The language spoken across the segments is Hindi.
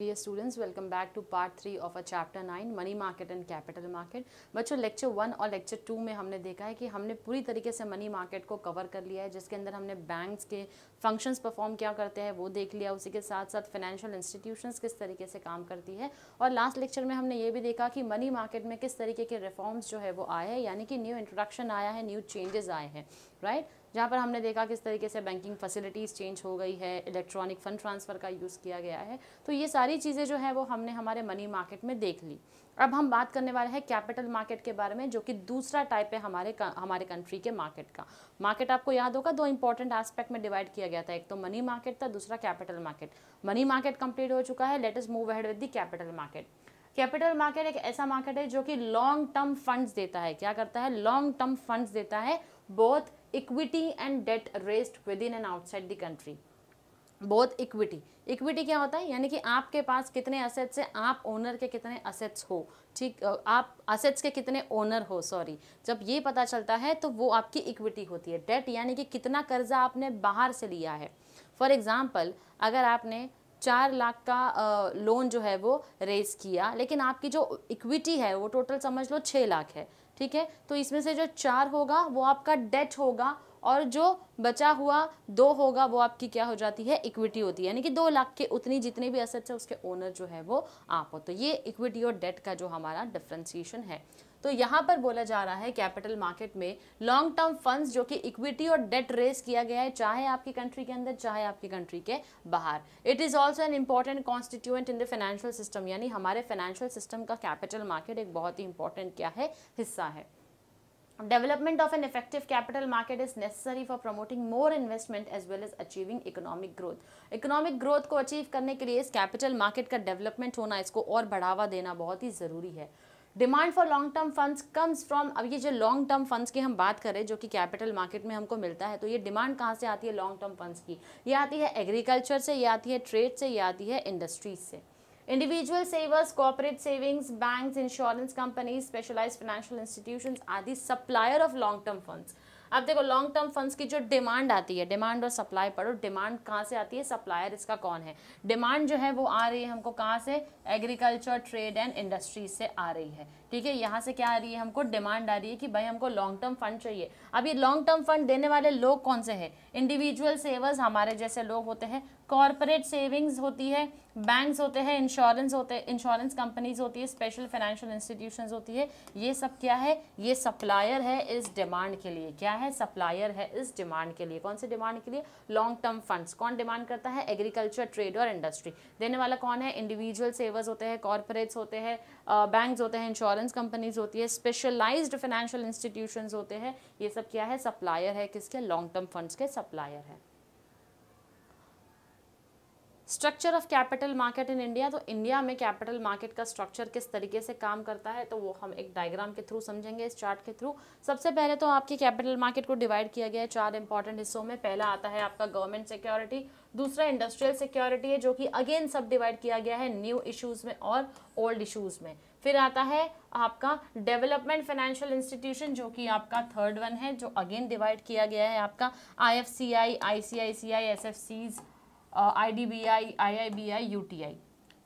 Dear students, welcome back to part three of a chapter nine money market and capital market बच्चों लेक्चर वन और लेक्चर टू में हमने देखा है कि हमने पूरी तरीके से मनी मार्केट को कवर कर लिया है जिसके अंदर हमने बैंक्स के फंक्शंस परफॉर्म क्या करते हैं वो देख लिया उसी के साथ साथ फाइनेंशियल इंस्टीट्यूशंस किस तरीके से काम करती है और लास्ट लेक्चर में हमने ये भी देखा कि मनी मार्केट में किस तरीके के रिफॉर्म्स जो है वो आए हैं यानी कि न्यू इंट्रोडक्शन आया है न्यू चेंजेस आए हैं राइट right? जहाँ पर हमने देखा किस तरीके से बैंकिंग फैसिलिटीज़ चेंज हो गई है इलेक्ट्रॉनिक फ़ंड ट्रांसफ़र का यूज़ किया गया है तो ये सारी चीज़ें जो है वो हमने हमारे मनी मार्केट में देख ली अब हम बात करने वाले हैं कैपिटल मार्केट के बारे में जो कि दूसरा टाइप है हमारे हमारे कंट्री के मार्केट का मार्केट आपको याद होगा दो इंपॉर्टेंट एस्पेक्ट में डिवाइड किया गया था एक तो मनी मार्केट था दूसरा capital market money market complete हो चुका है latest move ahead with the capital market capital market एक ऐसा मार्केट है जो कि लॉन्ग टर्म फंड्स देता है क्या करता है लॉन्ग टर्म फंड्स देता है both equity and debt rest within and outside the country both equity equity क्या होता है यानी कि आपके पास कितने असेट्स हैं आप ओनर के कितने असेट्स हो ठीक आप असेट्स के कितने ओनर हो सॉरी जब ये पता चलता है तो वो आपकी इक्विटी होती है डेट यानी कि कितना कर्जा आपने बाहर से लिया है फॉर एग्ज़ाम्पल अगर आपने चार लाख का लोन जो है वो रेज किया लेकिन आपकी जो इक्विटी है वो टोटल समझ लो छः लाख है ठीक है तो इसमें से जो चार होगा वो आपका डेट होगा और जो बचा हुआ दो होगा वो आपकी क्या हो जाती है इक्विटी होती है यानी कि दो लाख के उतनी जितने भी असेट्स है उसके ओनर जो है वो आप हो तो ये इक्विटी और डेट का जो हमारा डिफ्रेंसिएशन है तो यहाँ पर बोला जा रहा है कैपिटल मार्केट में लॉन्ग टर्म फंड्स जो कि इक्विटी और डेट रेस किया गया है चाहे आपकी कंट्री के अंदर चाहे आपकी कंट्री के बाहर it is also an important constituent in the financial system यानी हमारे फाइनेंशियल सिस्टम का कैपिटल मार्केट एक बहुत ही इंपॉर्टेंट क्या है हिस्सा है development of an effective capital market is necessary for promoting more investment as well as achieving economic growth economic growth को achieve करने के लिए इस capital market का development होना इसको और बढ़ावा देना बहुत ही ज़रूरी है demand for long term funds comes from अब ये जो लॉन्ग टर्म फंड्स की हम बात करें जो कि कैपिटल मार्केट में हमको मिलता है तो ये डिमांड कहाँ से आती है लॉन्ग टर्म फंड्स की ये आती है एग्रीकल्चर से ये आती है ट्रेड से ये आती है इंडस्ट्रीज से individual savers corporate savings banks insurance companies specialise financial institutions आदि supplier of long term funds अब देखो लॉन्ग टर्म फंड्स की जो डिमांड आती है डिमांड और सप्लाई पढ़ो डिमांड कहाँ से आती है सप्लायर इसका कौन है डिमांड जो है वो आ रही है हमको कहाँ से एग्रीकल्चर ट्रेड एंड इंडस्ट्रीज से आ रही है ठीक है यहाँ से क्या आ रही है हमको डिमांड आ रही है कि भाई हमको लॉन्ग टर्म फंड चाहिए अब ये लॉन्ग टर्म फंड देने वाले लोग कौन से हैं इंडिविजुअल सेवर्स हमारे जैसे लोग होते हैं कॉरपोरेट सेविंग्स होती है बैंक्स होते हैं इंश्योरेंस होते हैं इंश्योरेंस कंपनीज होती है स्पेशल फाइनेंशियल इंस्टीट्यूशंस होती है ये सब क्या है ये सप्लायर है इस डिमांड के लिए क्या है सप्लायर है इस डिमांड के लिए कौन से डिमांड के लिए लॉन्ग टर्म फंड्स कौन डिमांड करता है एग्रीकल्चर ट्रेड और इंडस्ट्री देने वाला कौन है इंडिविजुअल सेवर्स होते हैं कॉरपोरेट्स होते हैं बैंक्स होते हैं इंश्योरेंस इंश्योरेंस कंपनीज होती है स्पेशलाइज फाइनेंशियल इंस्टीट्यूशन होते हैं ये सब क्या है सप्लायर है किसके लॉन्ग टर्म फंड्स के सप्लायर है structure of capital market in India तो इंडिया में कैपिटल मार्केट का स्ट्रक्चर किस तरीके से काम करता है तो वो हम एक डायग्राम के थ्रू समझेंगे इस चार्ट के थ्रू सबसे पहले तो आपकी कैपिटल मार्केट को डिवाइड किया गया है चार इंपॉर्टेंट हिस्सों में पहला आता है आपका गवर्नमेंट सिक्योरिटी दूसरा इंडस्ट्रियल सिक्योरिटी है जो कि अगेन सब डिवाइड किया गया है न्यू इशूज़ में और ओल्ड इशूज़ में फिर आता है आपका डेवलपमेंट फाइनेंशियल इंस्टीट्यूशन जो कि आपका थर्ड वन है जो अगेन डिवाइड किया गया है आपका I F C I I C I C I S F Cs I D B I I I B I U T I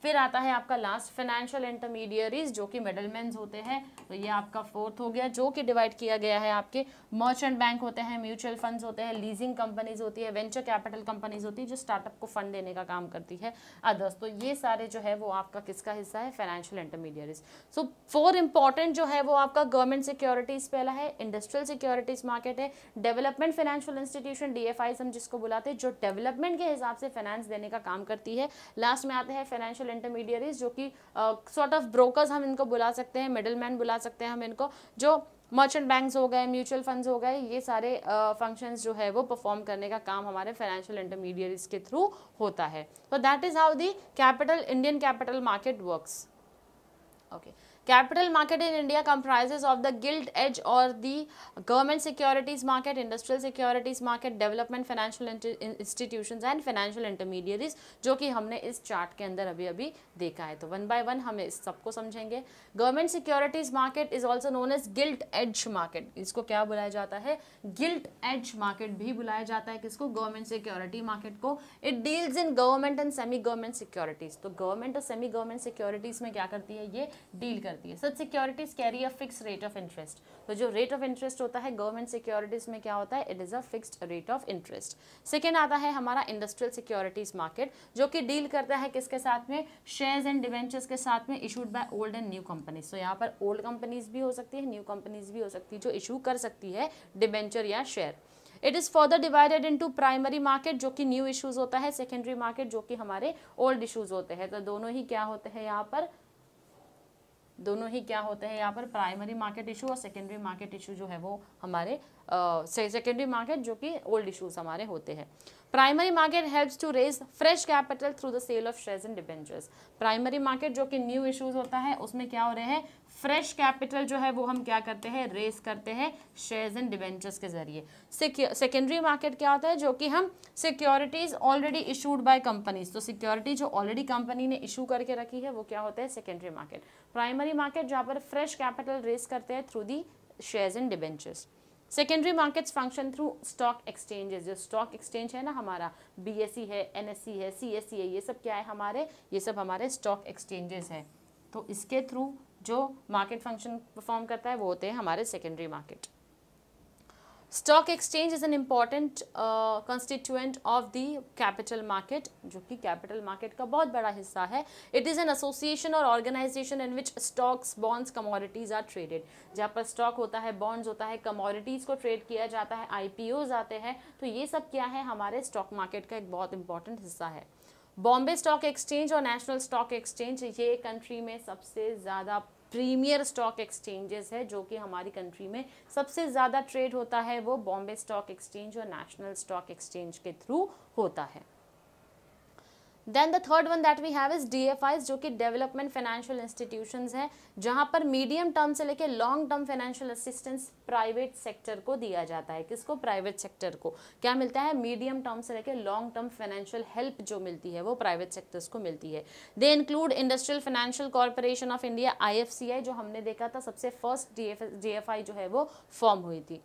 फिर आता है आपका लास्ट फाइनेंशियल इंटरमीडियरीज जो कि मिडलमैन होते हैं तो ये आपका फोर्थ हो गया जो कि डिवाइड किया गया है आपके मर्चेंट बैंक होते हैं म्यूचुअल फंड्स होते हैं लीजिंग कंपनीज होती है वेंचर कैपिटल कंपनीज होती है जो स्टार्टअप को फंड देने का काम करती है अदर्स तो ये सारे जो है वो आपका किसका हिस्सा है financial intermediaries so four important जो है वो आपका गवर्नमेंट सिक्योरिटीज पहला है इंडस्ट्रियल सिक्योरिटीज मार्केट है डेवलपमेंट फाइनेंशियल इंस्टीट्यूशन डी हम जिसको बुलाते हैं जो डेवलपमेंट के हिसाब से फाइनेंस देने का काम करती है लास्ट में आते हैं फाइनेंशियल फाइनेंशियल इंटरमीडियरीज जो कि सॉर्ट ऑफ ब्रोकर्स हम इनको बुला सकते हैं मिडल बुला सकते हैं हम इनको जो मर्चेंट बैंक्स हो गए म्यूचुअल फंड्स हो गए ये सारे फंक्शंस uh, जो है वो परफॉर्म करने का काम हमारे फाइनेंशियल इंटरमीडियरीज के थ्रू होता है तो that is how the capital Indian capital market works okay capital market in India comprises of the gilt edge और the government securities market industrial securities market development financial institution and financial intermediaries जो कि हमने इस चार्ट के अंदर अभी अभी देखा है तो वन बाय वन हम इस सबको समझेंगे government securities market is also known as gilt edge market इसको क्या बुलाया जाता है गिल्ट एज मार्केट भी बुलाया जाता है किसको गवर्नमेंट सिक्योरिटी मार्केट को it deals in government and semi government securities तो गवर्नमेंट और सेमी गवर्नमेंट सिक्योरिटीज में क्या करती है ये डील करती करती है such securities carry a fix rate of interest तो जो रेट ऑफ इंटरेस्ट होता है गवर्नमेंट सिक्योरिटीज में क्या होता है it is a fixed rate of interest second आता है हमारा इंडस्ट्रियल सिक्योरिटीज मार्केट जो कि डील करता है किसके साथ में शेयर्स एंड डिवेंचर्स के साथ में issued by old and new companies तो यहाँ पर ओल्ड कंपनीज भी हो सकती है न्यू कंपनीज भी हो सकती है जो इशू कर सकती है डिवेंचर या share it is further divided into primary market जो कि न्यू इशूज होता है सेकेंडरी मार्केट जो कि हमारे ओल्ड इशूज होते हैं तो दोनों ही क्या होते हैं यहाँ पर दोनों ही क्या होते हैं यहाँ पर प्राइमरी मार्केट इशू और सेकेंडरी मार्केट इशू जो है वो हमारे सेकेंडरी मार्केट जो कि ओल्ड इशूज़ हमारे होते हैं primary market helps to raise fresh capital through the sale of shares and debentures primary market जो कि न्यू इश्यूज होता है उसमें क्या हो रहे हैं फ्रेश कैपिटल जो है वो हम क्या करते हैं रेस करते हैं शेयर्स एंड डिबेंचर्स के जरिए सेकेंडरी मार्केट क्या होता है जो कि हम securities already issued by companies तो सिक्योरिटी जो ऑलरेडी कंपनी ने इशू करके रखी है वो क्या होता है सेकेंडरी मार्केट प्राइमरी मार्केट जहाँ पर फ्रेश कैपिटल रेस करते हैं through the shares and debentures secondary markets function through stock exchanges जो स्टॉक एक्सचेंज है ना हमारा सी e है एनएससी e है सीएससी e है ये सब क्या है हमारे ये सब हमारे स्टॉक एक्सचेंजेस हैं तो इसके थ्रू जो मार्केट फंक्शन परफॉर्म करता है वो होते हैं हमारे secondary market stock exchange is an important constituent of the capital market जो कि कैपिटल मार्केट का बहुत बड़ा हिस्सा है इट इज़ एन एसोसिएशन और organisation in which stocks bonds commodities are traded जहाँ पर स्टॉक होता है बॉन्ड्स होता है कमोडिटीज़ को ट्रेड किया जाता है आई आते हैं तो ये सब क्या है हमारे स्टॉक मार्केट का एक बहुत इंपॉर्टेंट हिस्सा है बॉम्बे स्टॉक एक्सचेंज और नेशनल स्टॉक एक्सचेंज ये कंट्री में सबसे ज़्यादा प्रीमियर स्टॉक एक्सचेंजेस है जो कि हमारी कंट्री में सबसे ज़्यादा ट्रेड होता है वो बॉम्बे स्टॉक एक्सचेंज और नेशनल स्टॉक एक्सचेंज के थ्रू होता है then the third one that we have is Is जो कि डेवलपमेंट फाइनेंशियल इंस्टीट्यूशन हैं जहाँ पर मीडियम टर्म से लेकर long term financial assistance private sector को दिया जाता है किसको प्राइवेट सेक्टर को क्या मिलता है मीडियम टर्म से लेकर लॉन्ग टर्म फाइनेंशियल हेल्प जो मिलती है वो प्राइवेट सेक्टर्स को मिलती है they include industrial financial corporation of India I F C I जो हमने देखा था सबसे first D F F D I जो है वो फॉर्म हुई थी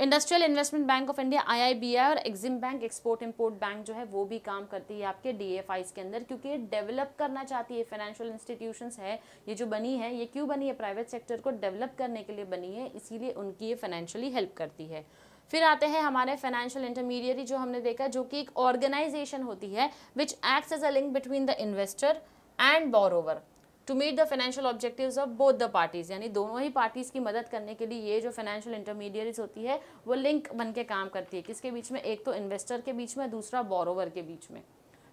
industrial investment bank of India IIBI और EXIM bank export import bank जो है वो भी काम करती है आपके डी के अंदर क्योंकि ये डेवलप करना चाहती है फाइनेंशियल इंस्टीट्यूशंस है ये जो बनी है ये क्यों बनी है प्राइवेट सेक्टर को डेवलप करने के लिए बनी है इसीलिए उनकी ये फाइनेंशियली हेल्प करती है फिर आते हैं हमारे फाइनेंशियल इंटरमीडियरी जो हमने देखा जो कि एक ऑर्गेनाइजेशन होती है which acts as a link between the investor and borrower to meet the financial objectives of both the parties यानी दोनों ही पार्टीज़ की मदद करने के लिए ये जो फाइनेंशियल इंटरमीडियरीज होती है वो लिंक बन के काम करती है किसके बीच में एक तो इन्वेस्टर के बीच में दूसरा बोरोवर के बीच में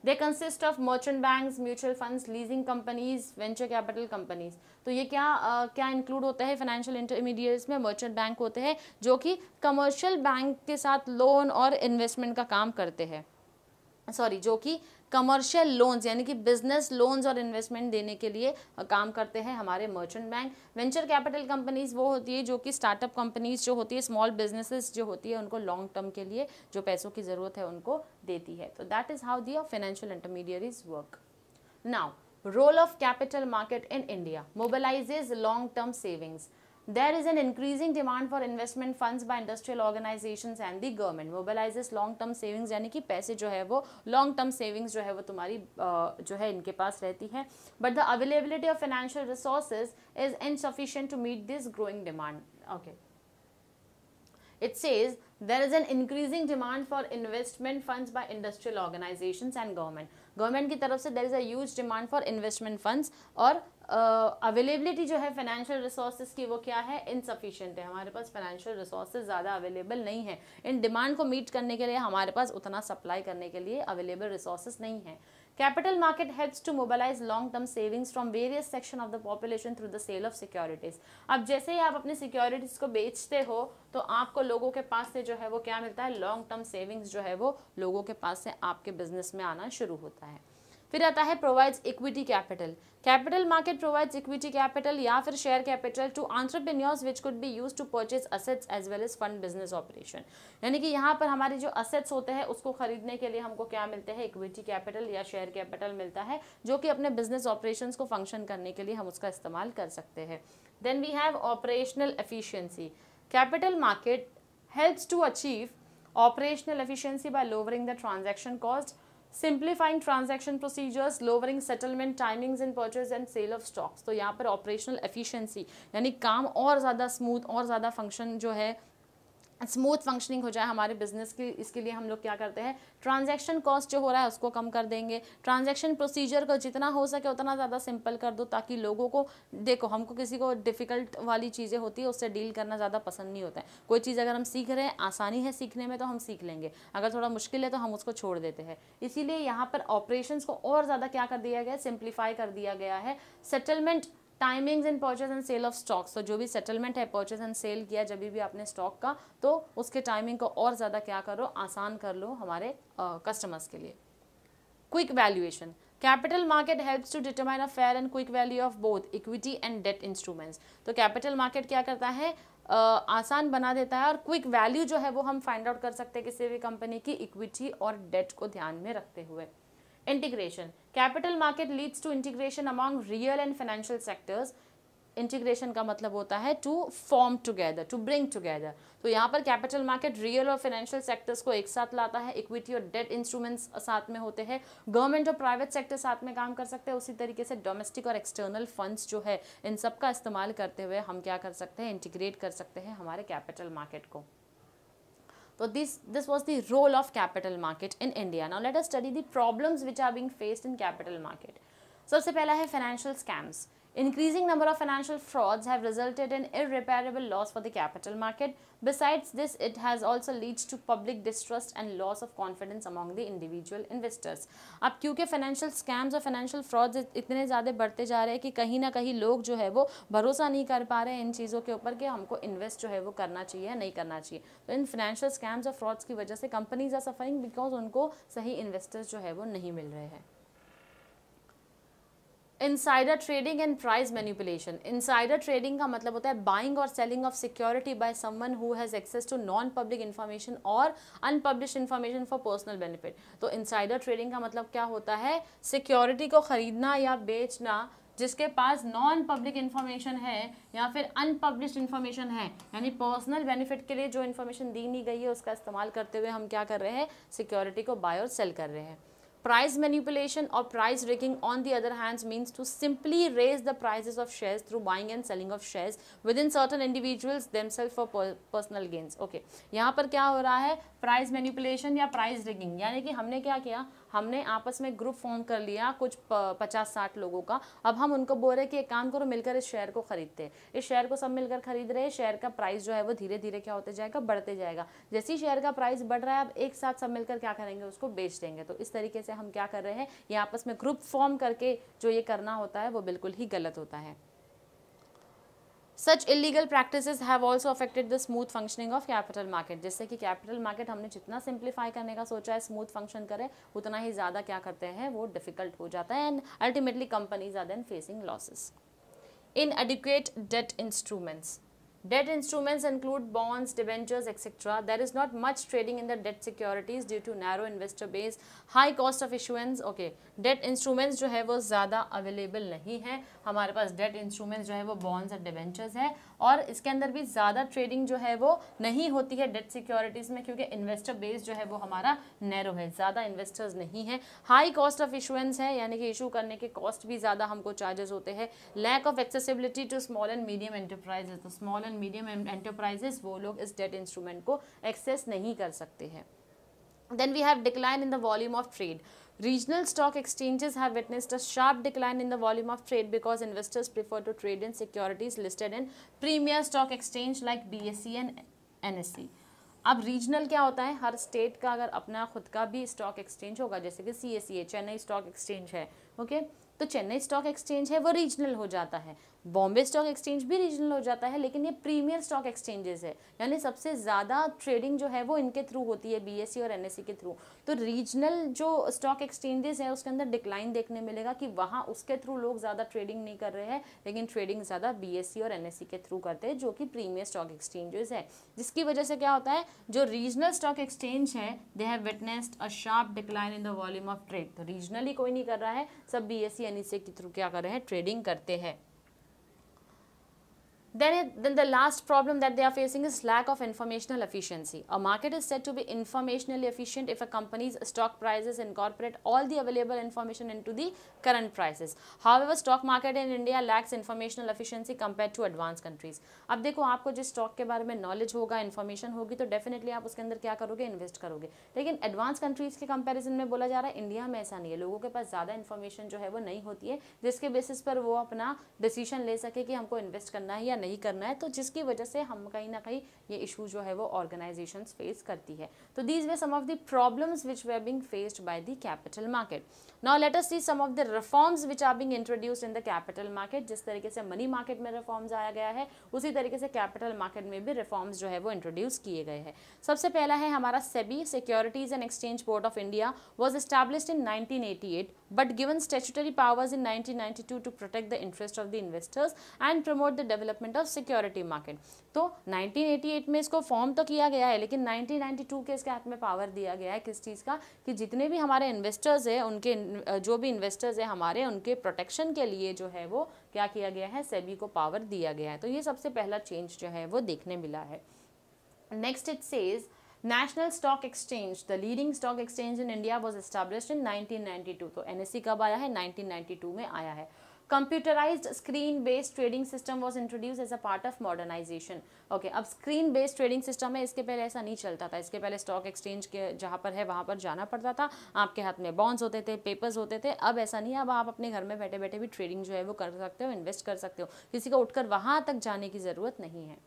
they consist of merchant bank mutual fund leasing companies venture capital companies तो ये क्या आ, क्या इंक्लूड होता है फाइनेंशियल इंटरमीडिएट्स में मर्चेंट बैंक होते हैं जो कि कमर्शियल बैंक के साथ लोन और इन्वेस्टमेंट का काम करते हैं सॉरी जो कि कमर्शियल लोन्स यानी कि बिजनेस लोन्स और इन्वेस्टमेंट देने के लिए काम करते हैं हमारे merchant bank venture capital companies वो होती है जो कि स्टार्टअप कंपनीज जो होती है स्मॉल बिजनेसेस जो होती है उनको लॉन्ग टर्म के लिए जो पैसों की ज़रूरत है उनको देती है तो that is how the financial intermediaries work now role of capital market in India mobilises long term savings There is an increasing demand for investment funds by industrial organizations and the government mobilizes long term savings यानी कि पैसे जो है वो long term savings जो है वो तुम्हारी जो है इनके पास रहती है but the availability of financial resources is insufficient to meet this growing demand okay it says there is an increasing demand for investment funds by industrial organizations and government government की तरफ से there is a huge demand for investment funds और अवेलेबलिटी uh, जो है फाइनेंशियल रिसोर्सेज की वो क्या है इनसफिशियंट है हमारे पास फाइनेंशियल रिसोर्सेज ज़्यादा अवेलेबल नहीं है इन डिमांड को मीट करने के लिए हमारे पास उतना सप्लाई करने के लिए अवेलेबल रिसोर्सेज नहीं है capital market helps to mobilise long term savings from various section of the population through the sale of securities अब जैसे ही आप अपनी सिक्योरिटीज़ को बेचते हो तो आपको लोगों के पास से जो है वो क्या मिलता है लॉन्ग टर्म सेविंग्स जो है वो लोगों के पास से आपके बिजनेस में आना शुरू होता है फिर आता है provides equity capital capital market provides equity capital या फिर share capital to entrepreneurs which could be use to purchase assets as well as fund business operation यानी कि यहाँ पर हमारे जो असेट्स होते हैं उसको खरीदने के लिए हमको क्या मिलते हैं इक्विटी कैपिटल या शेयर कैपिटल मिलता है जो कि अपने बिजनेस ऑपरेशन को फंक्शन करने के लिए हम उसका इस्तेमाल कर सकते हैं then we have operational efficiency capital market help to achieve operational efficiency by lowering the transaction cost simplifying transaction procedures lowering settlement timings in purchase and sale of stocks तो यहाँ पर ऑपरेशनल एफिशिएंसी यानी काम और ज़्यादा स्मूथ और ज़्यादा फंक्शन जो है स्मूथ फंक्शनिंग हो जाए हमारे बिजनेस की इसके लिए हम लोग क्या करते हैं ट्रांजैक्शन कॉस्ट जो हो रहा है उसको कम कर देंगे ट्रांजैक्शन प्रोसीजर को जितना हो सके उतना ज़्यादा सिंपल कर दो ताकि लोगों को देखो हमको किसी को डिफ़िकल्ट वाली चीज़ें होती है उससे डील करना ज़्यादा पसंद नहीं होता है कोई चीज़ अगर हम सीख रहे हैं आसानी है सीखने में तो हम सीख लेंगे अगर थोड़ा मुश्किल है तो हम उसको छोड़ देते हैं इसीलिए यहाँ पर ऑपरेशन को और ज़्यादा क्या कर दिया गया सिंप्लीफाई कर दिया गया है settlement timings in purchase and sale of stocks तो जो भी सेटलमेंट है परचेज एंड सेल किया जब भी आपने स्टॉक का तो उसके टाइमिंग को और ज़्यादा क्या करो आसान कर लो हमारे कस्टमर्स के लिए quick valuation capital market helps to determine a fair and quick value of both equity and debt instruments तो कैपिटल मार्केट क्या करता है uh, आसान बना देता है और क्विक वैल्यू जो है वो हम फाइंड आउट कर सकते हैं किसी भी कंपनी की इक्विटी और डेट को ध्यान में रखते हुए integration capital market leads to integration among real and financial sectors integration का मतलब होता है to form together to bring together तो यहाँ पर कैपिटल मार्केट रियल और फाइनेंशियल सेक्टर्स को एक साथ लाता है इक्विटी और डेट इंस्ट्रूमेंट्स साथ में होते हैं गवर्नमेंट और प्राइवेट सेक्टर साथ में काम कर सकते हैं उसी तरीके से डोमेस्टिक और एक्सटर्नल फंड्स जो है इन सब का इस्तेमाल करते हुए हम क्या कर सकते हैं इंटीग्रेट कर सकते हैं हमारे कैपिटल मार्केट को So this, this was the role of capital market in India. Now let us study the problems which are being faced in capital market. सबसे पहला है financial scams. Increasing number of financial frauds have resulted in irreparable loss for the capital market. Besides this, it has also led to public distrust and loss of confidence among the individual investors. ab kyunki financial scams और financial frauds itne zyada badhte ja rahe hai ki kahin na kahin log jo hai wo bharosa nahi kar pa rahe in cheezon ke upar ki humko invest jo hai wo karna chahiye nahi karna chahiye so in financial scams financial frauds ki wajah se companies are suffering because unko sahi investors jo hai wo nahi mil rahe hain insider trading and price manipulation insider trading का मतलब होता है बाइंग और selling of security by someone who has access to non public information और unpublish information for personal benefit तो इनसाइडर ट्रेडिंग का मतलब क्या होता है सिक्योरिटी को खरीदना या बेचना जिसके पास नॉन पब्लिक इन्फॉर्मेशन है या फिर अनपब्लिश इन्फॉर्मेशन है यानी पर्सनल बेनिफिट के लिए जो इन्फॉर्मेशन दी नहीं गई है उसका इस्तेमाल करते हुए हम क्या कर रहे हैं सिक्योरिटी को बाय और सेल कर रहे हैं Price manipulation or price rigging on the other hand means to simply raise the prices of shares through buying and selling of shares within certain individuals themselves for personal gains. Okay, यहाँ पर क्या हो रहा है प्राइस मैनिपुलेशन या प्राइस रिगिंग यानी कि हमने क्या किया हमने आपस में ग्रुप फॉर्म कर लिया कुछ पचास साठ लोगों का अब हम उनको बोल रहे हैं कि एक काम करो मिलकर इस शेयर को खरीदते हैं इस शेयर को सब मिलकर खरीद रहे हैं शेयर का प्राइस जो है वो धीरे धीरे क्या होते जाएगा बढ़ते जाएगा जैसे ही शेयर का प्राइस बढ़ रहा है अब एक साथ सब मिलकर क्या करेंगे उसको बेच देंगे तो इस तरीके से हम क्या कर रहे हैं ये आपस में ग्रुप फॉर्म करके जो ये करना होता है वो बिल्कुल ही गलत होता है such illegal practice have also affected the smooth functioning of capital market जिससे कि कैपिटल मार्केट हमने जितना सिंप्लीफाई करने का सोचा है स्मूथ फंक्शन करें उतना ही ज़्यादा क्या करते हैं वो डिफिकल्ट हो जाता है and ultimately companies are then facing losses inadequate debt instruments Debt instruments include bonds, debentures, etc. There is not much trading in the debt securities due to narrow investor base, high cost of issuance. Okay, debt instruments जो है वो ज़्यादा available नहीं है हमारे पास debt instruments जो है वो bonds और debentures है और इसके अंदर भी ज़्यादा ट्रेडिंग जो है वो नहीं होती है डेट सिक्योरिटीज़ में क्योंकि इन्वेस्टर बेस जो है वो हमारा नैरो है ज़्यादा इन्वेस्टर्स नहीं है हाई कॉस्ट ऑफ इशुएंस है यानी कि इशू करने के कॉस्ट भी ज़्यादा हमको चार्जेस होते हैं lack of accessibility to small and medium enterprises तो स्मॉल एंड मीडियम एंटरप्राइजेस वो लोग इस डेट इंस्ट्रूमेंट को एक्सेस नहीं कर सकते हैं then we have decline in the volume of trade Regional stock exchanges have witnessed a sharp decline in the volume of trade because investors prefer to trade in securities listed in premier stock exchange like BSE and NSE. अब रीजनल क्या होता है हर स्टेट का अगर अपना खुद का भी स्टॉक एक्सचेंज होगा जैसे कि C S Chennai stock exchange है ओके तो चेन्नई स्टॉक एक्सचेंज है वो रीजनल हो जाता है बॉम्बे स्टॉक एक्सचेंज भी रीजनल हो जाता है लेकिन ये प्रीमियर स्टॉक एक्सचेंजेस है यानी सबसे ज़्यादा ट्रेडिंग जो है वो इनके थ्रू होती है बीएससी e और एनएससी e के थ्रू तो रीजनल जो स्टॉक एक्सचेंजेस है उसके अंदर डिक्लाइन देखने मिलेगा कि वहाँ उसके थ्रू लोग ज़्यादा ट्रेडिंग नहीं कर रहे हैं लेकिन ट्रेडिंग ज़्यादा बी e और एन के थ्रू करते हैं जो कि प्रीमियर स्टॉक एक्सचेंजेस है जिसकी वजह से क्या होता है जो रीजनल स्टॉक एक्सचेंज है they have witnessed a sharp decline in the volume of trade तो रीजनली कोई नहीं कर रहा है सब बी एस के थ्रू क्या कर रहे हैं ट्रेडिंग करते हैं then, it, then the last problem that they are facing is lack of informational efficiency. A market is said to be informationally efficient if a company's stock prices incorporate all the available information into the current prices. However, stock market in India lacks informational efficiency compared to advanced countries. ab dekho aapko jis stock ke bare mein knowledge hoga information hogi to definitely aap uske andar kya karoge invest karoge lekin advanced countries ke comparison mein bola ja raha hai india mein aisa nahi hai logo ke paas zyada information jo hai wo nahi hoti hai jiske basis par wo apna decision le sake ki humko invest karna hai ya नहीं नहीं करना है तो जिसकी वजह से हम कहीं ना कहीं ये इशू जो है वो ऑर्गेनाइजेशन फेस करती है तो these we some of the problems which we being faced by the capital market now let us see some of the reforms which are being introduce in the capital market जिस तरीके से मनी मार्केट में रिफॉर्म्स आया गया है उसी तरीके से कैपिटल मार्केट में भी रिफॉर्म्स जो है वो इंट्रोड्यूस किए गए हैं सबसे पहला है हमारा SEBI securities and exchange board of India was established in nineteen but given statutory powers in nineteen to protect the interest of the investors and promote the development of security market तो नाइनटीन में इसको फॉर्म तो किया गया है लेकिन नाइनटीन के इसके हाथ में पावर दिया गया है किस चीज़ का कि जितने भी हमारे इन्वेस्टर्स हैं उनके जो भी इन्वेस्टर्स हैं हमारे उनके प्रोटेक्शन के लिए जो है वो क्या किया गया है सेबी को पावर दिया गया है तो ये सबसे पहला चेंज जो है वो देखने मिला है next it says national stock exchange the leading stock exchange in India was establish in 1992 तो एनएससी e कब आया है 1992 में आया है computerized screen based trading system was introduced as a part of modernization okay अब screen based trading system है इसके पहले ऐसा नहीं चलता था इसके पहले stock exchange के जहाँ पर है वहाँ पर जाना पड़ता था आपके हाथ में bonds होते थे papers होते थे अब ऐसा नहीं है अब आप अपने घर में बैठे बैठे भी trading जो है वो कर सकते हो invest कर सकते हो किसी को उठकर वहाँ तक जाने की ज़रूरत नहीं है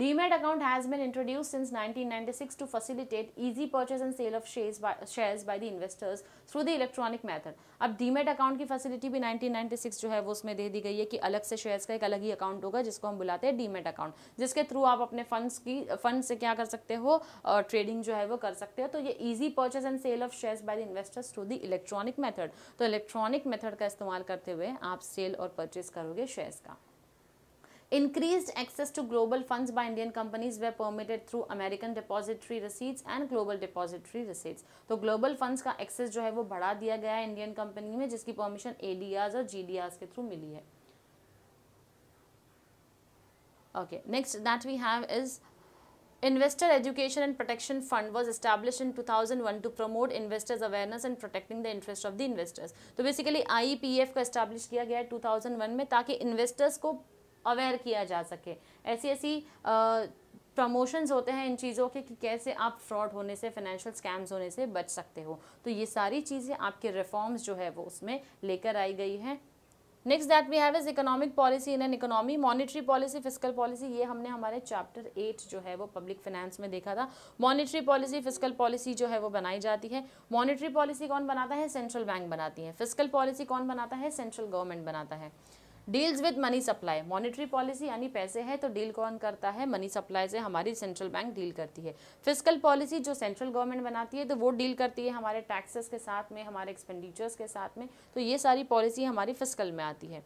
demat account has been introduce since 1996 to facilitate easy purchase and sale of shares shares by the investors through the electronic method अब डीमेट अकाउंट की फैसिलिटी भी 1996 जो है वो उसमें दे दी गई है कि अलग से शेयर्स का एक अलग ही अकाउंट होगा जिसको हम बुलाते हैं डीमेट अकाउंट जिसके थ्रू आप अपने फंड्स की फंड से क्या कर सकते हो और ट्रेडिंग जो है वो कर सकते हो तो ये easy purchase and sale of shares by the investors through the electronic method तो इलेक्ट्रॉनिक मेथड का इस्तेमाल करते हुए आप सेल और परचेज करोगे शेयर्स का increased access to global funds by Indian companies were permitted through American depository receipts and global depository receipts. तो global funds का access जो है वो बढ़ा दिया गया है Indian company में जिसकी permission ADRs और GDRs के through मिली है Okay, next that we have is Investor Education and Protection Fund was established in 2001 to promote investors awareness and protecting the interest of the investors. तो so basically IEPF को establish किया गया है 2001 में ताकि investors को अवेयर किया जा सके ऐसी ऐसी प्रमोशंस होते हैं इन चीज़ों के कि कैसे आप फ्रॉड होने से फाइनेंशियल स्कैम्स होने से बच सकते हो तो ये सारी चीज़ें आपके रिफॉर्म्स जो है वो उसमें लेकर आई गई हैं next that we have is economic policy in an economy monetary policy fiscal policy ये हमने हमारे चैप्टर एट जो है वो पब्लिक फाइनेंस में देखा था मॉनिटरी पॉलिसी फिजिकल पॉलिसी जो है वो बनाई जाती है मॉनिटरी पॉलिसी कौन बनाता है सेंट्रल बैंक बनाती है फिजिकल पॉलिसी कौन बनाता है सेंट्रल गवर्नमेंट बनाता है deals with money supply monetary policy यानी पैसे हैं तो डील कौन करता है मनी सप्लाई से हमारी सेंट्रल बैंक डील करती है फिजिकल पॉलिसी जो सेंट्रल गवर्नमेंट बनाती है तो वो डील करती है हमारे टैक्सेस के साथ में हमारे एक्सपेंडिचर्स के साथ में तो ये सारी पॉलिसी हमारी फिजिकल में आती है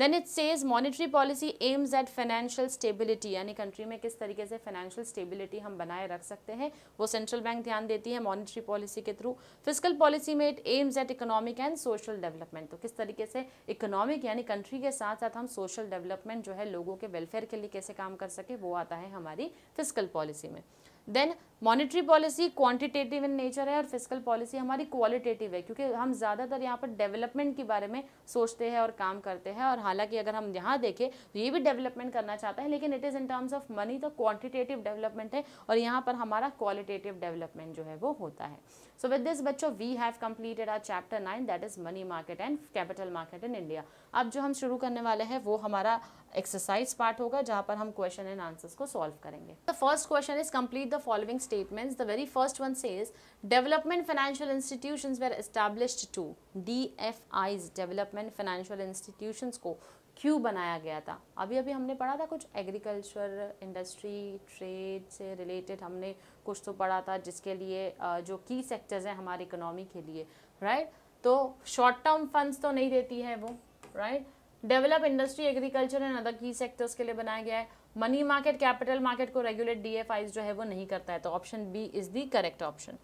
then it says monetary policy aims at financial stability यानी कंट्री में किस तरीके से फाइनेंशियल स्टेबिलिटी हम बनाए रख सकते हैं वो सेंट्रल बैंक ध्यान देती है मॉनिटरी पॉलिसी के थ्रू फिजिकल पॉलिसी में it aims at economic and social development तो किस तरीके से इकोनॉमिक यानी कंट्री के साथ साथ हम सोशल डेवलपमेंट जो है लोगों के वेलफेयर के लिए कैसे काम कर सके वो आता है हमारी फिजिकल पॉलिसी में then monetary policy quantitative in nature है और फिजिकल पॉलिसी हमारी क्वालिटेटिव है क्योंकि हम ज़्यादातर यहाँ पर डेवलपमेंट के बारे में सोचते हैं और काम करते हैं और हालांकि अगर हम यहाँ देखें तो ये भी डेवलपमेंट करना चाहते हैं लेकिन it is in terms of money तो क्वांटिटेटिव डेवलपमेंट है और यहाँ पर हमारा क्वालिटेटिव डेवलपमेंट जो है वो होता है सो विद दिस बच्चों we have completed our chapter nine that is money market and capital market in India अब जो हम शुरू करने वाले हैं वो हमारा एक्सरसाइज पार्ट होगा जहाँ पर हम क्वेश्चन एंड आंसर्स को सॉल्व करेंगे the first question is complete the following statements the very first one says development financial institutions were established to D F Is development financial institutions को क्यों बनाया गया था अभी अभी हमने पढ़ा था कुछ एग्रीकल्चर इंडस्ट्री ट्रेड से रिलेटेड हमने कुछ तो पढ़ा था जिसके लिए जो की सेक्टर्स हैं हमारी इकोनॉमी के लिए राइट right? तो शॉर्ट टर्म फंड्स तो नहीं देती है वो right right? Develop industry agriculture and other key sectors के लिए बनाया गया है मनी मार्केट कैपिटल मार्केट को रेगुलेट डी जो है वो नहीं करता है तो option B is the correct option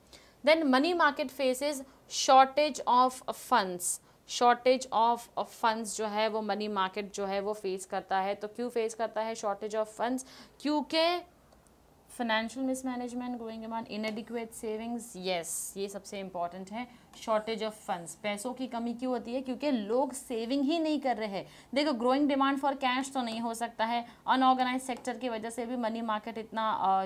then money market faces shortage of funds shortage of funds जो है वो मनी मार्केट जो है वो फेस करता है तो क्यों फेस करता है शॉर्टेज ऑफ फंड्स क्योंकि financial mismanagement going among inadequate savings yes ये सबसे इम्पॉर्टेंट है शॉर्टेज ऑफ फंड्स पैसों की कमी क्यों होती है क्योंकि लोग सेविंग ही नहीं कर रहे देखो ग्रोइंग डिमांड फॉर कैश तो नहीं हो सकता है अनऑर्गेनाइज सेक्टर की वजह से भी मनी मार्केट इतना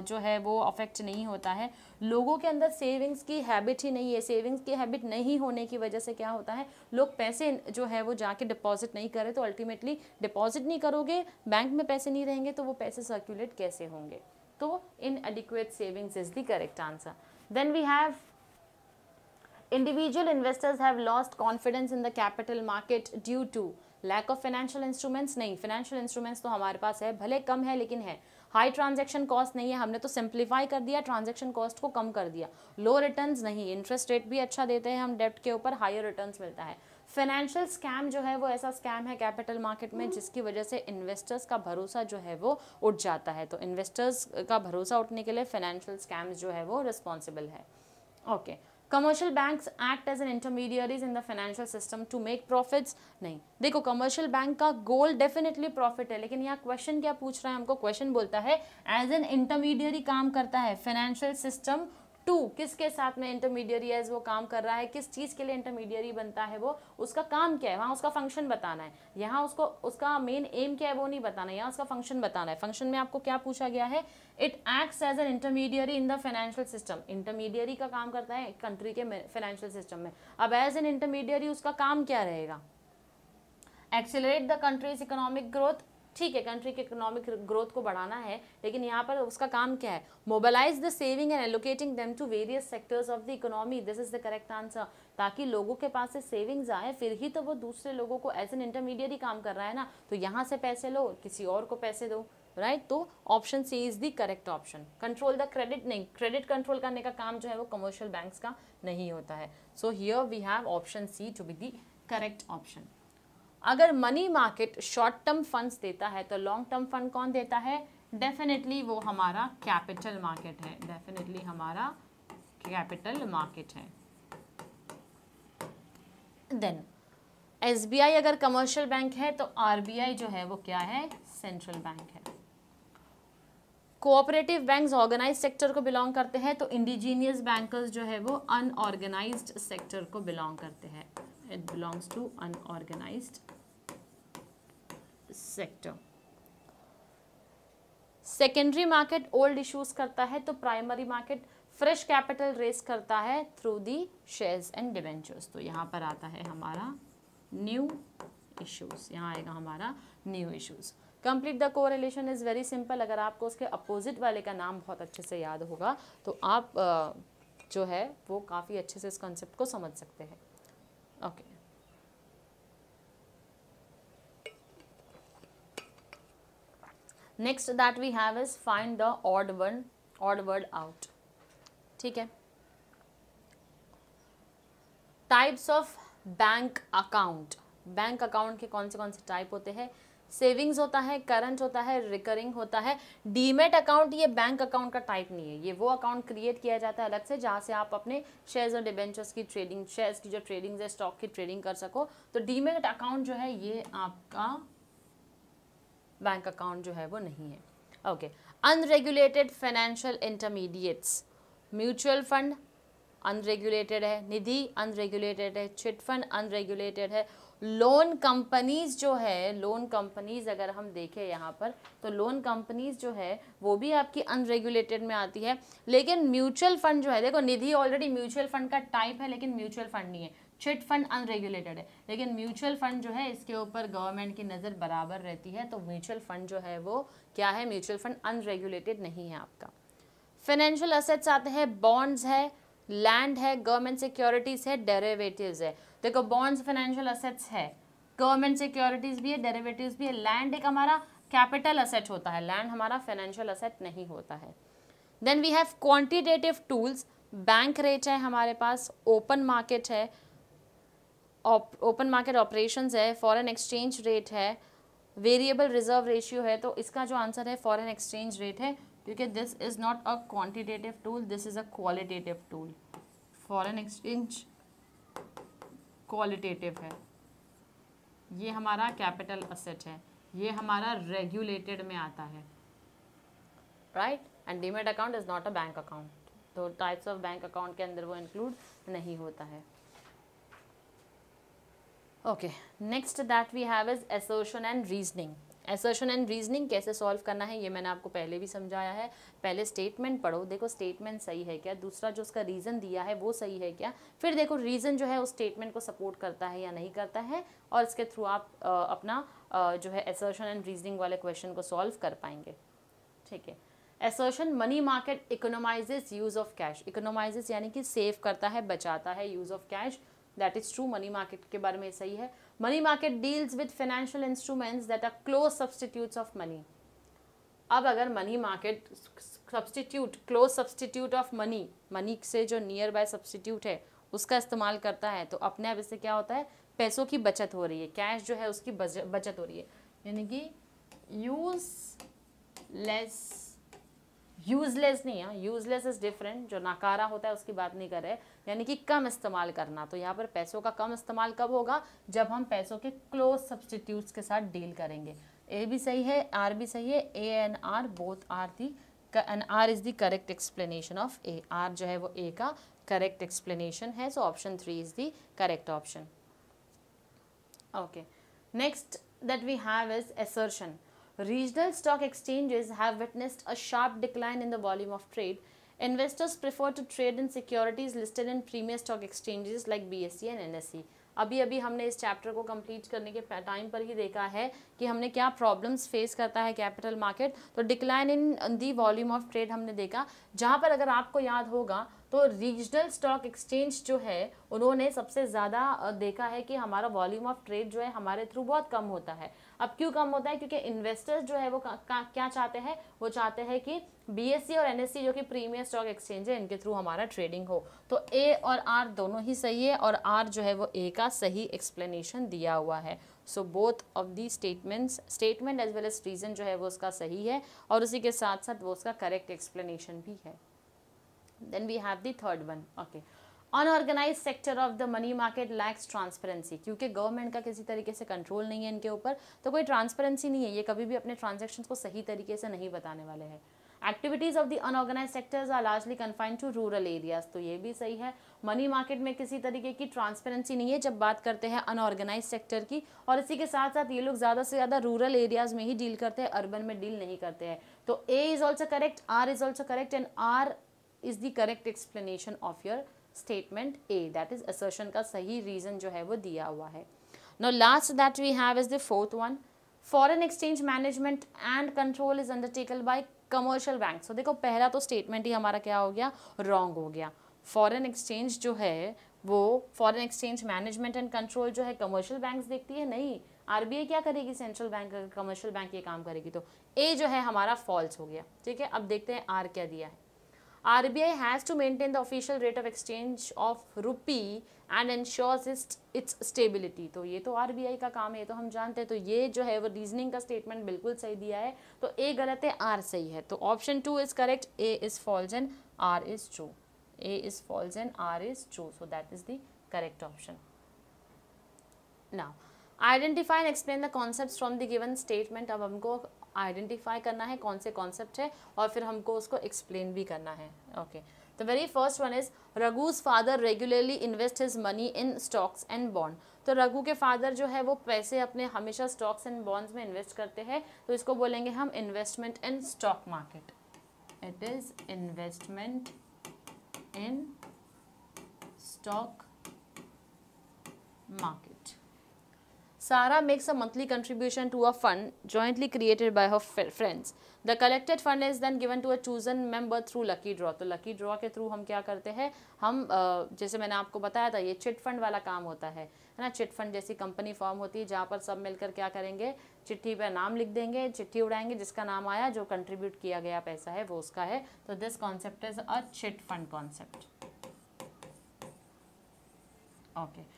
जो है वो अफेक्ट नहीं होता है लोगों के अंदर सेविंग्स की हैबिट ही नहीं है सेविंग्स की हैबिट नहीं होने की वजह से क्या होता है लोग पैसे जो है वो जाके डिपॉजिट नहीं करें तो अल्टीमेटली डिपॉजिट नहीं करोगे बैंक में पैसे नहीं रहेंगे तो वो पैसे सर्कुलेट कैसे होंगे तो inadequate savings is the correct answer then we have individual investors have lost confidence in the capital market due to lack of financial instruments नहीं फाइनेंशियल इंस्ट्रूमेंट्स तो हमारे पास है भले कम है लेकिन है हाई ट्रांजेक्शन कॉस्ट नहीं है हमने तो सिंप्लीफाई कर दिया ट्रांजेक्शन कॉस्ट को कम कर दिया लो रिटर्न्स नहीं इंटरेस्ट रेट भी अच्छा देते हैं हम डेप्ट के ऊपर हायर रिटर्न्स मिलता है फाइनेंशियल स्कैम जो है वो ऐसा स्कैम है कैपिटल मार्केट में hmm. जिसकी वजह से इन्वेस्टर्स का भरोसा जो है वो उठ जाता है तो इन्वेस्टर्स का भरोसा उठने के लिए फाइनेंशियल स्कैम्स जो है वो रिस्पॉन्सिबल है okay commercial banks act as an intermediaries in the financial system to make profits नहीं देखो कमर्शियल बैंक का गोल डेफिनेटली प्रॉफिट है लेकिन यहाँ क्वेश्चन क्या पूछ रहा है हमको क्वेश्चन बोलता है एज एन इंटरमीडियरी काम करता है फाइनेंशियल सिस्टम टू किसके साथ में इंटरमीडियरी एज वो काम कर रहा है किस चीज़ के लिए इंटरमीडियरी बनता है वो उसका काम क्या है वहाँ उसका फंक्शन बताना है यहाँ उसको उसका मेन एम क्या है वो नहीं बताना है यहाँ उसका फंक्शन बताना है फंक्शन में आपको क्या पूछा गया है it acts as an intermediary in the financial system intermediary का काम करता है कंट्री के फाइनेंशियल सिस्टम में अब एज एन इंटरमीडियरी उसका काम क्या रहेगा accelerate the country's economic growth ठीक है कंट्री के इकोनॉमिक ग्रोथ को बढ़ाना है लेकिन यहाँ पर उसका काम क्या है mobilise the saving and allocating them to various sectors of the economy this is the correct answer ताकि लोगों के पास से सेविंग्स आए फिर ही तो वो दूसरे लोगों को एज एन इंटरमीडिएट ही काम कर रहा है ना तो यहाँ से पैसे लो किसी और को पैसे दो राइट तो option C is the correct option control the credit नहीं क्रेडिट कंट्रोल करने का काम जो है वो कमर्शियल बैंक्स का नहीं होता है so here we have option C to be the correct option अगर money market short term funds देता है तो लॉन्ग टर्म फंड कौन देता है डेफिनेटली वो हमारा कैपिटल मार्केट है डेफिनेटली हमारा कैपिटल मार्केट है देन एस अगर कमर्शियल बैंक है तो आर जो है वो क्या है सेंट्रल बैंक है कोऑपरेटिव बैंक्स ऑर्गेनाइज सेक्टर को बिलोंग करते हैं तो इंडिजीनियस बैंकर्स जो है वो अनऑर्गेनाइज्ड सेक्टर को बिलोंग करते हैं it belongs to unorganized sector secondary market old issues करता है तो primary market fresh capital raise करता है through the shares and debentures तो यहाँ पर आता है हमारा न्यू issues यहाँ आएगा हमारा न्यू issues कंप्लीट द को रिलेशन इज़ वेरी सिंपल अगर आपको उसके अपोजिट वाले का नाम बहुत अच्छे से याद होगा तो आप जो है वो काफ़ी अच्छे से इस कॉन्सेप्ट को समझ सकते हैं Okay. Next that we have is find the odd one odd word out ठीक है types of bank account bank account के कौन से कौन से टाइप होते हैं सेविंग्स होता है करंट होता है रिकरिंग होता है डीमेट अकाउंट ये बैंक अकाउंट का टाइप नहीं है ये वो अकाउंट क्रिएट किया जाता है अलग से जहाँ से आप अपने शेयर्स और डिबेंचर्स की ट्रेडिंग शेयर्स की जो ट्रेडिंग है स्टॉक की ट्रेडिंग कर सको तो डीमेट अकाउंट जो है ये आपका बैंक अकाउंट जो है वो नहीं है okay unregulated financial intermediates mutual fund unregulated है निधि अनरेगुलेटेड है चिटफंड अनरेगुलेटेड है लोन कंपनीज जो है लोन कंपनीज अगर हम देखें यहाँ पर तो लोन कंपनीज जो है वो भी आपकी अनरेगुलेटेड में आती है लेकिन म्यूचुअल फंड जो है देखो निधि ऑलरेडी म्यूचुअल फंड का टाइप है लेकिन म्यूचुअल फंड नहीं है चिट फंड अनरेगुलेटेड है लेकिन म्यूचुअल फंड जो है इसके ऊपर गवर्नमेंट की नज़र बराबर रहती है तो म्यूचुअल फंड जो है वो क्या है म्यूचुअल फंड अनरेगुलेटेड नहीं है आपका फाइनेंशियल असेट्स आते हैं बॉन्ड्स है लैंड है गवर्नमेंट सिक्योरिटीज़ है डेरेवेटिव है देखो बॉन्ड्स फाइनेंशियल असेट्स है गवर्नमेंट सिक्योरिटीज़ भी है डेरिवेटिव्स भी है लैंड एक हमारा कैपिटल असेट होता है लैंड हमारा फाइनेंशियल असेट नहीं होता है then we have quantitative tools bank rate है हमारे पास ओपन मार्केट है ओपन मार्केट ऑपरेशन है फॉरन एक्सचेंज रेट है वेरिएबल रिजर्व रेशियो है तो इसका जो आंसर है फॉरन एक्सचेंज रेट है क्योंकि this is not a quantitative tool this is a qualitative tool foreign exchange qualitative है ये हमारा कैपिटल असेट है ये हमारा रेगुलेटेड में आता है right and demat account is not a bank account तो टाइप्स ऑफ बैंक अकाउंट के अंदर वो इंक्लूड नहीं होता है okay next that we have is assertion and reasoning assertion and reasoning कैसे सॉल्व करना है ये मैंने आपको पहले भी समझाया है पहले स्टेटमेंट पढ़ो देखो स्टेटमेंट सही है क्या दूसरा जो उसका रीज़न दिया है वो सही है क्या फिर देखो रीज़न जो है उस स्टेटमेंट को सपोर्ट करता है या नहीं करता है और इसके थ्रू आप आ, अपना आ, जो है एसर्शन एंड रीजनिंग वाले क्वेश्चन को सॉल्व कर पाएंगे ठीक है assertion money market economises use of cash economises यानी कि सेव करता है बचाता है use of cash that is true money market के बारे में सही है money market deals with financial instruments that are close substitute of money अब अगर money market substitute close substitute of money money से जो नियर बाय सब्सटीट्यूट है उसका इस्तेमाल करता है तो अपने आप इससे क्या होता है पैसों की बचत हो रही है कैश जो है उसकी बचत हो रही है यानी कि यूज लेस यूजलेस नहीं है हाँ, यूजलेस इज़ डिफरेंट जो नाकारा होता है उसकी बात नहीं कर रहे यानी कि कम इस्तेमाल करना तो यहाँ पर पैसों का कम इस्तेमाल कब होगा जब हम पैसों के क्लोज सब्सटीट्यूट्स के साथ डील करेंगे ए भी सही है आर भी सही है A and R both are the and R is the correct explanation of A R जो है वो ए का करेक्ट एक्सप्लेनेशन है so option three is the correct option okay next that we have is assertion Regional stock exchanges have witnessed a sharp decline in the volume of trade. Investors prefer to trade in securities listed in premier stock exchanges like BSE and NSE. अभी अभी हमने इस चैप्टर को कंप्लीट करने के टाइम पर ही देखा है कि हमने क्या प्रॉब्लम्स फेस करता है कैपिटल मार्केट तो decline in the volume of trade हमने देखा जहाँ पर अगर आपको याद होगा तो रीजनल स्टॉक एक्सचेंज जो है उन्होंने सबसे ज़्यादा देखा है कि हमारा वॉल्यूम ऑफ ट्रेड जो है हमारे थ्रू बहुत कम होता है अब क्यों कम होता है क्योंकि इन्वेस्टर्स जो है वो क्या चाहते हैं वो चाहते हैं कि बी e और एन e जो कि प्रीमियर स्टॉक एक्सचेंज है इनके थ्रू हमारा ट्रेडिंग हो तो ए और आर दोनों ही सही है और आर जो है वो ए का सही एक्सप्लेनेशन दिया हुआ है so both of the statements statement as well as reason जो है वो उसका सही है और उसी के साथ साथ वो उसका करेक्ट एक्सप्लेनेशन भी है then we have the third one okay unorganise sector of the money market lacks transparency क्योंकि गवर्नमेंट का किसी तरीके से कंट्रोल नहीं है इनके ऊपर तो कोई ट्रांसपेरेंसी नहीं है ये कभी भी अपने ट्रांजेक्शन को सही तरीके से नहीं बताने वाले हैं activities of the unorganised sectors are largely confined to rural areas तो ये भी सही है मनी मार्केट में किसी तरीके की ट्रांसपेरेंसी नहीं है जब बात करते हैं अनऑर्गेनाइज सेक्टर की और इसी के साथ साथ ये लोग ज़्यादा से ज़्यादा रूरल एरियाज में ही डील करते हैं अर्बन में डील नहीं करते हैं तो A is also correct R is also correct and R is the correct explanation of your statement A that is assertion का सही रीज़न जो है वो दिया हुआ है no last that we have is the fourth one foreign exchange management and control is undertaken by commercial bank so देखो पहला तो स्टेटमेंट ही हमारा क्या हो गया रॉन्ग हो गया फॉरन एक्सचेंज जो है वो foreign exchange management and control जो है कमर्शियल बैंक देखती है नहीं आर बी आई क्या करेगी सेंट्रल बैंक कमर्शियल बैंक ये काम करेगी तो ए जो है हमारा फॉल्स हो गया ठीक है अब देखते हैं आर क्या दिया है RBI has to maintain the official rate of exchange of rupee and ensures its its stability तो ये तो आई का काम है तो हम जानते हैं तो ये जो है वो रीजनिंग का स्टेटमेंट बिल्कुल सही दिया है तो ए गलत है आर सही है तो option two is correct A is false and R is true A is false and R is true so that is the correct option now identify and explain the concept from the given statement अब हमको आइडेंटिफाई करना है कौन से कॉन्सेप्ट है और फिर हमको उसको एक्सप्लेन भी करना है okay okay. Very first one is Raghu's father regularly invest his money in stocks and bond तो रघु के फादर जो है वो पैसे अपने हमेशा स्टॉक्स एंड बॉन्ड्स में इन्वेस्ट करते हैं तो इसको बोलेंगे हम investment in stock market it is investment in stock market Sara makes a monthly contribution to a fund jointly created by her friends the collected fund is then given to a chosen member through lucky draw तो लकी ड्रॉ के थ्रू हम क्या करते हैं हम जैसे मैंने आपको बताया था ये चिट फंड वाला काम होता है है ना चिट फंड जैसी कंपनी फॉर्म होती है जहाँ पर सब मिलकर क्या करेंगे चिट्ठी पर नाम लिख देंगे चिट्ठी उड़ाएंगे जिसका नाम आया जो कंट्रीब्यूट किया गया पैसा है वो उसका है तो this concept is a chit fund concept okay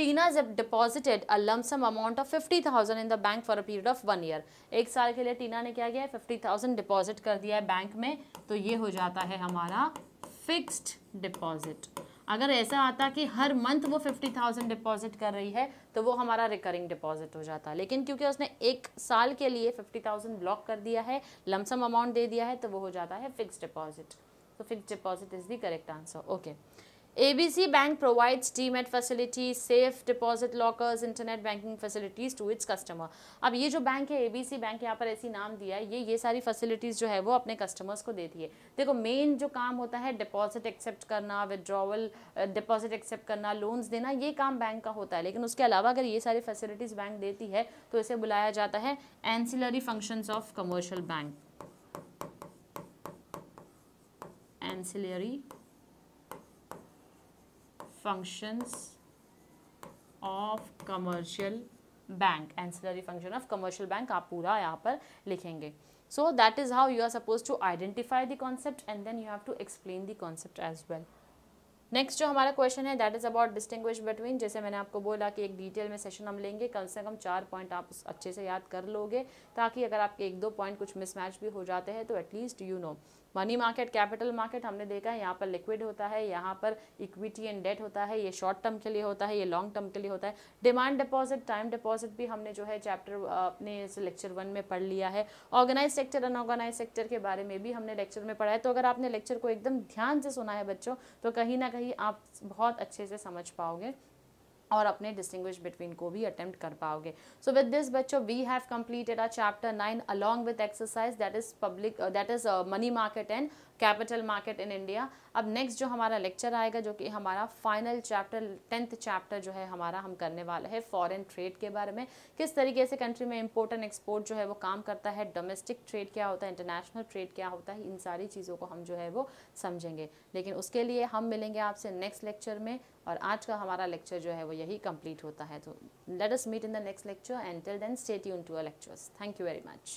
Tina जब deposited a lump sum amount of fifty thousand in the bank for a period of one year एक साल के लिए टीना ने क्या किया है फिफ्टी थाउजेंड डिपॉजिट कर दिया है बैंक में तो ये हो जाता है हमारा फिक्स्ड डिपॉजिट अगर ऐसा आता कि हर मंथ वो फिफ्टी थाउजेंड डिपॉजिट कर रही है तो वो हमारा रिकरिंग डिपॉजिट हो जाता लेकिन क्योंकि उसने एक साल के लिए फिफ्टी थाउजेंड ब्लॉक कर दिया है लमसम अमाउंट दे दिया है तो वो हो जाता है फिक्स डिपॉजिट तो fix deposit is the correct answer okay ABC Bank provides DMAT facilities, safe deposit lockers, internet banking facilities to its customer. अब ये जो बैंक है ABC Bank बैंक यहाँ पर ऐसी नाम दिया है ये ये सारी फैसिलिटीज़ जो है वो अपने कस्टमर्स को देती है देखो मेन जो काम होता है डिपॉजिट एक्सेप्ट करना विदड्रॉवल डिपॉजिट एक्सेप्ट करना लोन्स देना ये काम बैंक का होता है लेकिन उसके अलावा अगर ये सारी फैसिलिटीज़ बैंक देती है तो इसे बुलाया जाता है ancillary functions of commercial bank ancillary functions of commercial bank ancillary function of commercial bank आप पूरा यहाँ पर लिखेंगे so that is how you are supposed to identify the concept and then you have to explain the concept as well next जो हमारा क्वेश्चन है that is about distinguish between जैसे मैंने आपको बोला कि एक डिटेल में सेशन हम लेंगे कम से कम चार पॉइंट आप अच्छे से याद कर लोगे ताकि अगर आपके एक दो पॉइंट कुछ मिसमैच भी हो जाते हैं तो at least you know money market capital market हमने देखा है यहाँ पर लिक्विड होता है यहाँ पर इक्विटी एंड डेट होता है ये शॉर्ट टर्म के लिए होता है ये लॉन्ग टर्म के लिए होता है डिमांड डिपॉजिट टाइम डिपॉजिट भी हमने जो है चैप्टर अपने इस लेक्चर वन में पढ़ लिया है ऑर्गेनाइज सेक्टर अनऑर्गेनाइज सेक्टर के बारे में भी हमने लेक्चर में पढ़ा है तो अगर आपने लेक्चर को एकदम ध्यान से सुना है बच्चों तो कहीं ना कहीं आप बहुत अच्छे से समझ पाओगे और अपने डिस्टिंग्विश बिटवीन को भी अटेम्प्ट कर पाओगे सो विद दिस बच्चों we have completed a chapter nine along with exercise that is public that is money market and capital market in India अब नेक्स्ट जो हमारा लेक्चर आएगा जो कि हमारा फाइनल चैप्टर टेंथ चैप्टर जो है हमारा हम करने वाला है फॉरेन ट्रेड के बारे में किस तरीके से कंट्री में इम्पोर्ट एंड एक्सपोर्ट जो है वो काम करता है डोमेस्टिक ट्रेड क्या होता है इंटरनेशनल ट्रेड क्या होता है इन सारी चीज़ों को हम जो है वो समझेंगे लेकिन उसके लिए हम मिलेंगे आपसे नेक्स्ट लेक्चर में और आज का हमारा लेक्चर जो है वो यही कम्प्लीट होता है तो let us meet in the next lecture and till then stay यून to our lectures thank you very much